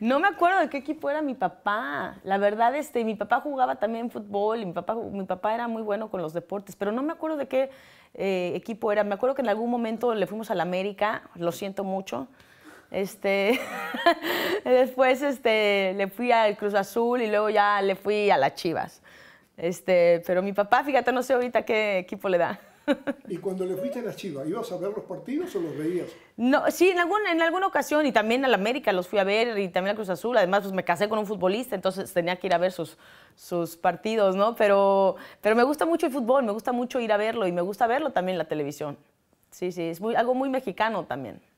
No me acuerdo de qué equipo era mi papá. La verdad, este, mi papá jugaba también fútbol y mi papá, mi papá era muy bueno con los deportes, pero no me acuerdo de qué eh, equipo era. Me acuerdo que en algún momento le fuimos a la América, lo siento mucho. Este, después este, le fui al Cruz Azul y luego ya le fui a las Chivas. Este, pero mi papá, fíjate, no sé ahorita qué equipo le da. ¿Y cuando le fuiste a las Chivas, ibas a ver los partidos o los veías? No, sí, en, alguna ocasión y también al América los fui a ver y también a Cruz Azul. Además, pues, me casé con un futbolista, entonces tenía que ir a ver sus, partidos, ¿no? Pero, pero me gusta mucho el fútbol, me gusta mucho ir a verlo y me gusta verlo también en la televisión. Sí, sí, es muy, algo muy mexicano también.